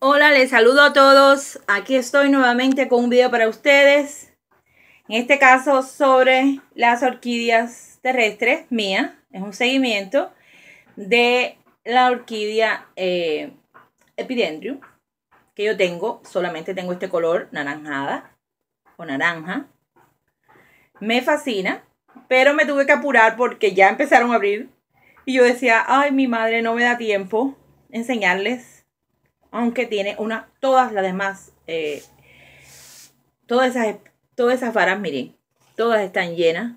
Hola, les saludo a todos. Aquí estoy nuevamente con un video para ustedes. En este caso sobre las orquídeas terrestres mía. Es un seguimiento de la orquídea eh, epidendrium que yo tengo. Solamente tengo este color naranjada o naranja. Me fascina, pero me tuve que apurar porque ya empezaron a abrir. Y yo decía, ay, mi madre no me da tiempo enseñarles aunque tiene una, todas las demás, eh, todas, esas, todas esas varas, miren, todas están llenas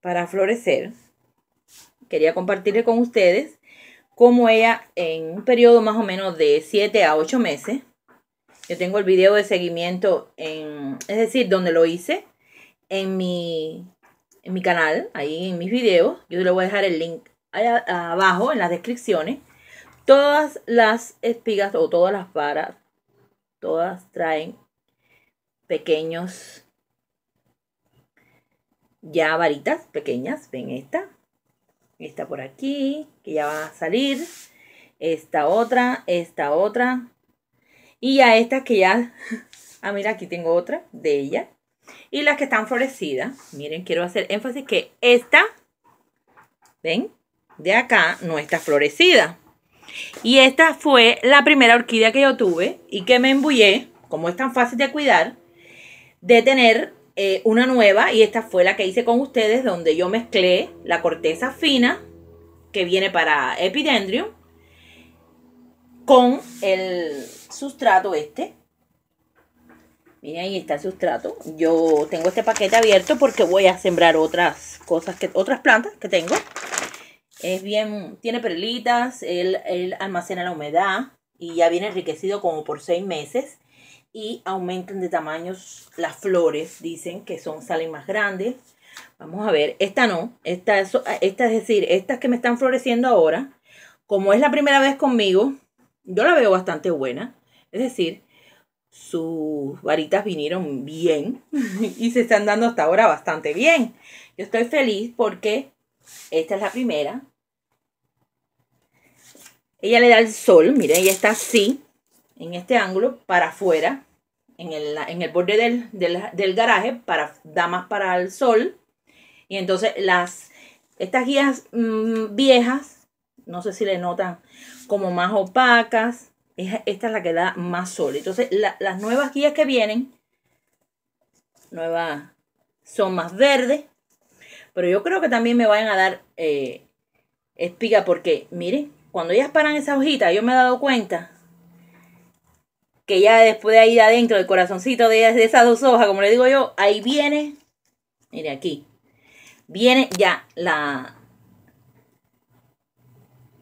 para florecer. Quería compartirle con ustedes cómo ella en un periodo más o menos de 7 a 8 meses, yo tengo el video de seguimiento en, es decir, donde lo hice, en mi, en mi canal, ahí en mis videos, yo le voy a dejar el link abajo en las descripciones Todas las espigas o todas las varas, todas traen pequeños, ya varitas pequeñas, ven esta, esta por aquí, que ya va a salir, esta otra, esta otra, y ya esta que ya, ah mira, aquí tengo otra de ella, y las que están florecidas, miren, quiero hacer énfasis que esta, ven, de acá no está florecida, y esta fue la primera orquídea que yo tuve y que me embullé, como es tan fácil de cuidar, de tener eh, una nueva. Y esta fue la que hice con ustedes, donde yo mezclé la corteza fina, que viene para epidendrium, con el sustrato este. Miren, ahí está el sustrato. Yo tengo este paquete abierto porque voy a sembrar otras cosas, que, otras plantas que tengo. Es bien, tiene perlitas, él, almacena la humedad y ya viene enriquecido como por seis meses y aumentan de tamaños las flores, dicen que son, salen más grandes. Vamos a ver, esta no, esta, esta es decir, estas que me están floreciendo ahora, como es la primera vez conmigo, yo la veo bastante buena. Es decir, sus varitas vinieron bien y se están dando hasta ahora bastante bien. Yo estoy feliz porque esta es la primera. Ella le da el sol, miren, ella está así, en este ángulo, para afuera, en el, borde del, garaje, para, da más para el sol. Y entonces las, estas guías mm, viejas, no sé si le notan como más opacas, esta es la que da más sol. Entonces las nuevas guías que vienen, nuevas, son más verdes, pero yo creo que también me vayan a dar eh, espiga porque, miren, cuando ellas paran esa hojita, yo me he dado cuenta que ya después de ahí adentro del corazoncito de, esas dos hojas, como le digo yo, ahí viene, mire aquí, viene ya la,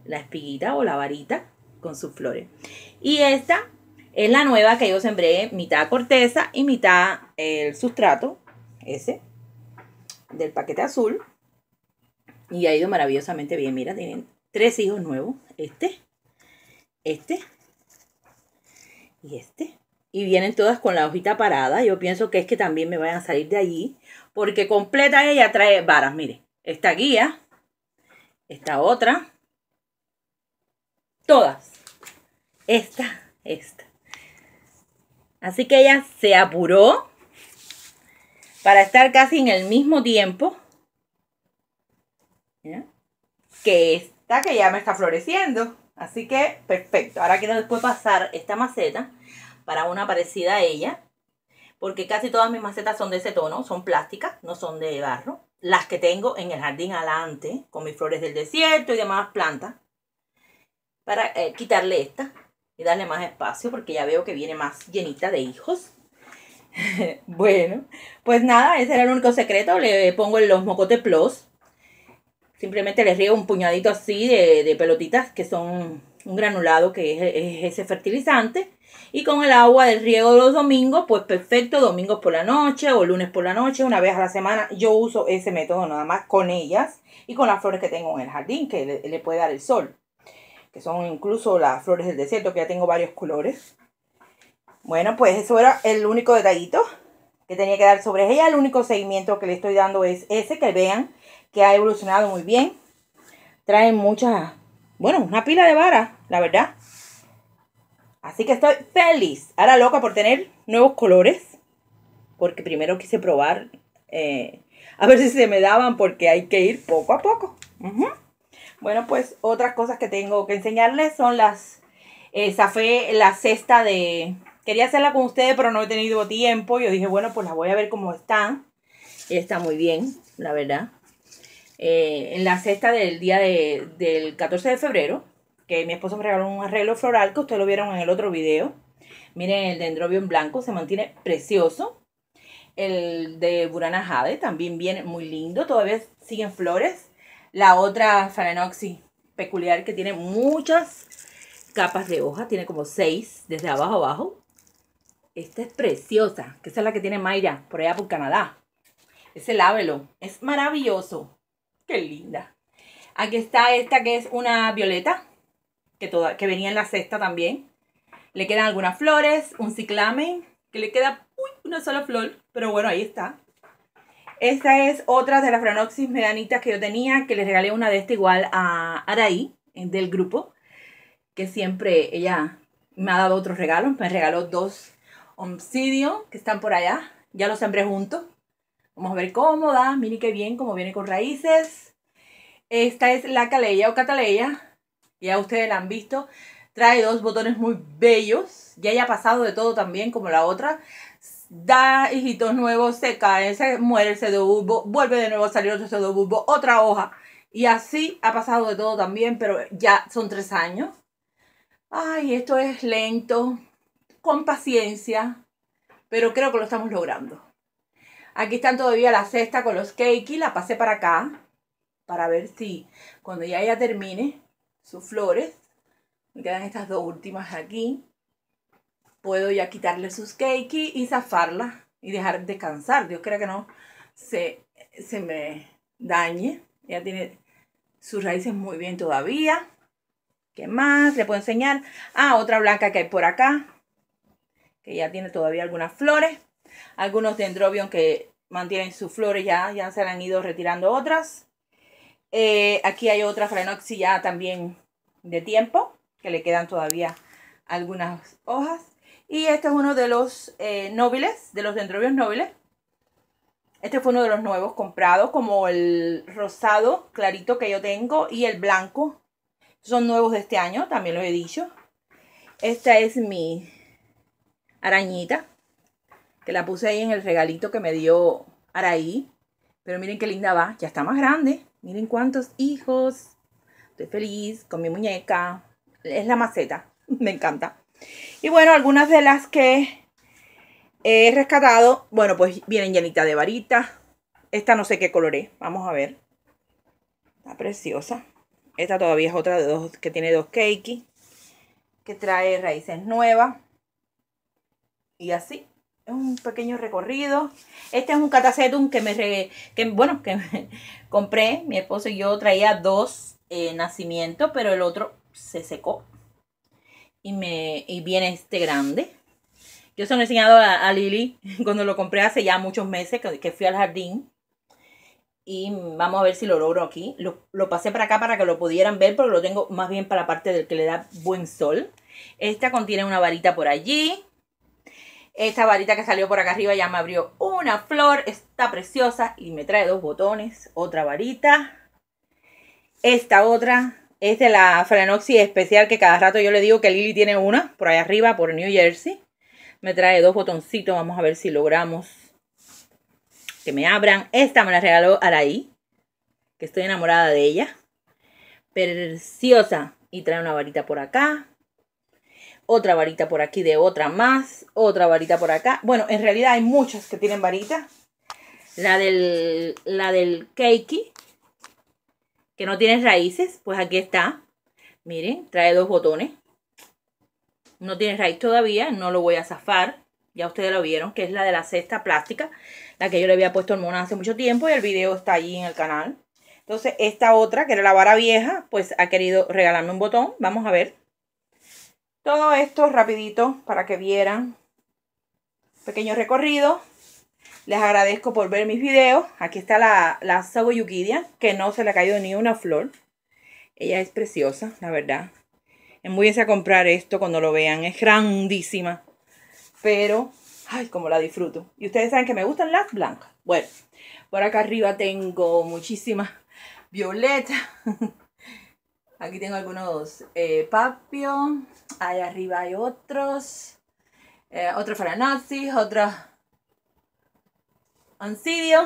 la espiguita o la varita con sus flores. Y esta es la nueva que yo sembré mitad corteza y mitad eh, el sustrato, ese del paquete azul y ha ido maravillosamente bien. Mira, tienen tres hijos nuevos, este, este y este. Y vienen todas con la hojita parada. Yo pienso que es que también me van a salir de allí. Porque completa ella trae varas. Mire, esta guía, esta otra, todas. Esta, esta. Así que ella se apuró para estar casi en el mismo tiempo que esta que ya me está floreciendo. Así que perfecto. Ahora quiero después pasar esta maceta para una parecida a ella. Porque casi todas mis macetas son de ese tono, son plásticas, no son de barro. Las que tengo en el jardín adelante, con mis flores del desierto y demás plantas. Para eh, quitarle esta y darle más espacio porque ya veo que viene más llenita de hijos. bueno, pues nada, ese era el único secreto. Le pongo los mocote plus. Simplemente les riego un puñadito así de, pelotitas que son un granulado que es, ese fertilizante. Y con el agua del riego los domingos, pues perfecto, domingos por la noche o lunes por la noche, una vez a la semana. Yo uso ese método nada más con ellas y con las flores que tengo en el jardín, que le, le puede dar el sol. Que son incluso las flores del desierto, que ya tengo varios colores. Bueno, pues eso era el único detallito que tenía que dar sobre ella. El único seguimiento que le estoy dando es ese, que vean que ha evolucionado muy bien. Trae mucha... bueno, una pila de vara, la verdad. Así que estoy feliz. Ahora loca por tener nuevos colores. Porque primero quise probar eh, a ver si se me daban porque hay que ir poco a poco. Bueno, pues otras cosas que tengo que enseñarles son las... Esa fe la cesta de, Quería hacerla con ustedes, pero no he tenido tiempo. Yo dije, bueno, pues la voy a ver cómo está. está muy bien, la verdad. Eh, en la cesta del día del 14 de febrero, que mi esposo me regaló un arreglo floral que ustedes lo vieron en el otro video. Miren, el dendrobio en blanco se mantiene precioso. El de Burana Jade también viene muy lindo. Todavía siguen flores. La otra Phalaenopsis peculiar que tiene muchas capas de hoja. Tiene como seis desde abajo abajo. Esta es preciosa, que es la que tiene Mayra por allá por Canadá. Ese lábelo, es maravilloso. Qué linda. Aquí está esta que es una violeta, que, que venía en la cesta también. Le quedan algunas flores, un ciclamen, que le queda una sola flor, pero bueno, ahí está. Esta es otra de las Franoxis medanitas que yo tenía, que le regalé una de esta igual a Araí, del grupo, que siempre ella me ha dado otros regalos, me regaló dos Obsidio, que están por allá. Ya los sembré juntos. Vamos a ver cómo da Miren qué bien, cómo viene con raíces. Esta es la caleya o cataleya. Ya ustedes la han visto. Trae dos botones muy bellos. Ya ha pasado de todo también, como la otra. Da hijitos nuevos, se cae, se muere el sedobubo, vuelve de nuevo a salir otro sedobubo, otra hoja. Y así ha pasado de todo también, pero ya son tres años. Ay, esto es lento, con paciencia, pero creo que lo estamos logrando. Aquí están todavía la cesta con los cakey, la pasé para acá para ver si cuando ya ella termine sus flores, me quedan estas dos últimas aquí, puedo ya quitarle sus cakey y zafarla y dejar descansar. Dios creo que no se, se me dañe. ya tiene sus raíces muy bien todavía. ¿Qué más? Le puedo enseñar. Ah, otra blanca que hay por acá que ya tiene todavía algunas flores. Algunos Dendrobium que mantienen sus flores ya, ya se han ido retirando otras. Eh, aquí hay otra frenoxi ya también de tiempo, que le quedan todavía algunas hojas. Y este es uno de los eh, de los dendrobios nobles. Este fue uno de los nuevos comprados, como el rosado clarito que yo tengo y el blanco. Son nuevos de este año, también lo he dicho. Esta es mi, arañita, que la puse ahí en el regalito que me dio Araí. Pero miren qué linda va, ya está más grande. Miren cuántos hijos. Estoy feliz con mi muñeca. Es la maceta, me encanta. Y bueno, algunas de las que he rescatado, bueno, pues vienen llenitas de varita. Esta no sé qué coloré, vamos a ver. Está preciosa. Esta todavía es otra de dos, que tiene dos keiki. Que trae raíces nuevas. Y así, es un pequeño recorrido. Este es un catacetum que me, que, bueno, que compré. Mi esposo y yo traía dos eh, nacimientos, pero el otro se secó. Y, me, y viene este grande. Yo se lo he enseñado a, Lili cuando lo compré hace ya muchos meses que, que, fui al jardín. Y vamos a ver si lo logro aquí. Lo, lo pasé para acá para que lo pudieran ver, pero lo tengo más bien para la parte del que le da buen sol. Esta contiene una varita por allí esta varita que salió por acá arriba ya me abrió una flor. Está preciosa y me trae dos botones. Otra varita. Esta otra es de la Frenoxy especial que cada rato yo le digo que Lily tiene una por ahí arriba, por New Jersey. Me trae dos botoncitos. Vamos a ver si logramos que me abran. Esta me la regaló Araí, que estoy enamorada de ella. Preciosa. Y trae una varita por acá otra varita por aquí de otra más, otra varita por acá. Bueno, en realidad hay muchas que tienen varita. La del, la del keiki, que no tiene raíces, pues aquí está. Miren, trae dos botones. No tiene raíz todavía, no lo voy a zafar. Ya ustedes lo vieron, que es la de la cesta plástica, la que yo le había puesto el mono hace mucho tiempo y el video está allí en el canal. Entonces, esta otra, que era la vara vieja, pues ha querido regalarme un botón. Vamos a ver. Todo esto rapidito para que vieran. Pequeño recorrido. Les agradezco por ver mis videos. Aquí está la, la que no se le ha caído ni una flor. Ella es preciosa, la verdad. Envíense a comprar esto cuando lo vean. Es grandísima. Pero, ay, como la disfruto. Y ustedes saben que me gustan las blancas. Bueno, por acá arriba tengo muchísimas violetas. Aquí tengo algunos eh, papios. Ahí arriba hay otros. Eh, otro otros faranazis, otros ansidio.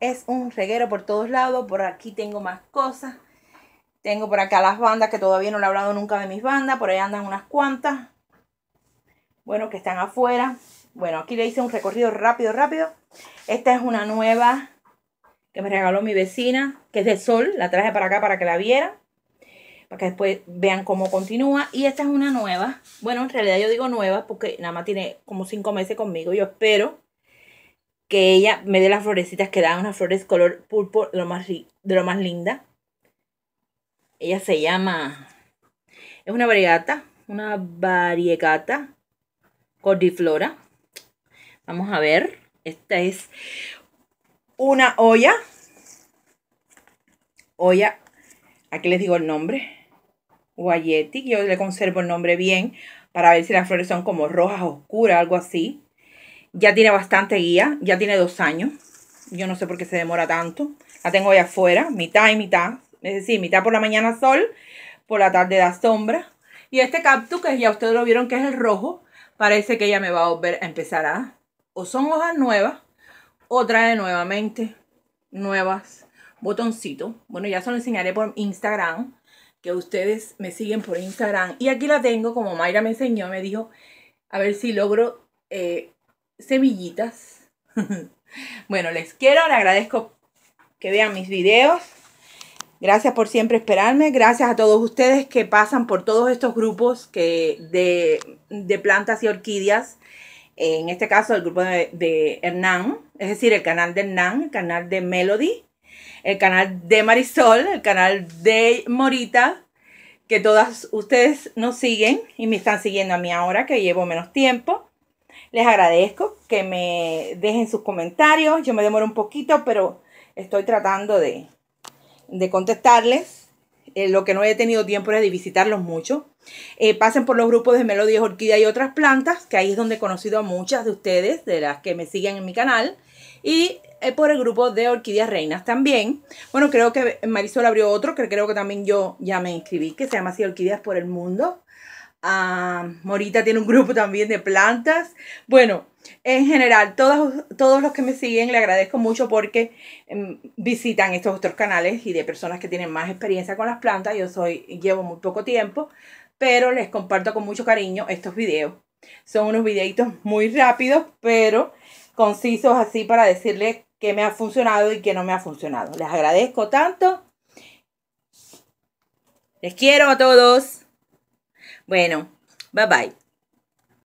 Es un reguero por todos lados. Por aquí tengo más cosas. Tengo por acá las bandas que todavía no le he hablado nunca de mis bandas. Por ahí andan unas cuantas. Bueno, que están afuera. Bueno, aquí le hice un recorrido rápido, rápido. Esta es una nueva que me regaló mi vecina, que es de sol. La traje para acá para que la viera para que después vean cómo continúa. Y esta es una nueva. Bueno, en realidad yo digo nueva porque nada más tiene como cinco meses conmigo. Yo espero que ella me dé las florecitas que dan unas flores color púrpura de lo más, de lo más linda. Ella se llama... Es una variegata, una variegata cordiflora. Vamos a ver. Esta es una olla. Olla. Aquí les digo el nombre que yo le conservo el nombre bien para ver si las flores son como rojas, oscuras, algo así. Ya tiene bastante guía, ya tiene dos años. Yo no sé por qué se demora tanto. La tengo allá afuera, mitad y mitad. Es decir, mitad por la mañana sol, por la tarde da sombra. Y este cactus, que ya ustedes lo vieron que es el rojo, parece que ya me va a volver a empezar a... O son hojas nuevas, o trae nuevamente nuevas botoncitos. Bueno, ya se lo enseñaré por Instagram ustedes me siguen por Instagram. Y aquí la tengo, como Mayra me enseñó, me dijo, a ver si logro eh, semillitas. bueno, les quiero, les agradezco que vean mis videos. Gracias por siempre esperarme. Gracias a todos ustedes que pasan por todos estos grupos que de, de plantas y orquídeas. En este caso, el grupo de, de Hernán, es decir, el canal de Hernán, el canal de Melody el canal de Marisol, el canal de Morita, que todas ustedes nos siguen y me están siguiendo a mí ahora que llevo menos tiempo. Les agradezco que me dejen sus comentarios. Yo me demoro un poquito, pero estoy tratando de, contestarles. Eh, lo que no he tenido tiempo es de visitarlos mucho. Eh, pasen por los grupos de melodías, Orquídea y otras plantas, que ahí es donde he conocido a muchas de ustedes, de las que me siguen en mi canal y eh, por el grupo de Orquídeas Reinas también. Bueno, creo que Marisol abrió otro, que creo que también yo ya me inscribí, que se llama así Orquídeas por el Mundo. Ah, Morita tiene un grupo también de plantas. Bueno, en general, todos, todos los que me siguen le agradezco mucho porque em, visitan estos otros canales y de personas que tienen más experiencia con las plantas. Yo soy, llevo muy poco tiempo, pero les comparto con mucho cariño estos videos. Son unos videitos muy rápidos, pero concisos así para decirles qué me ha funcionado y qué no me ha funcionado. Les agradezco tanto. Les quiero a todos. Bueno, bye bye.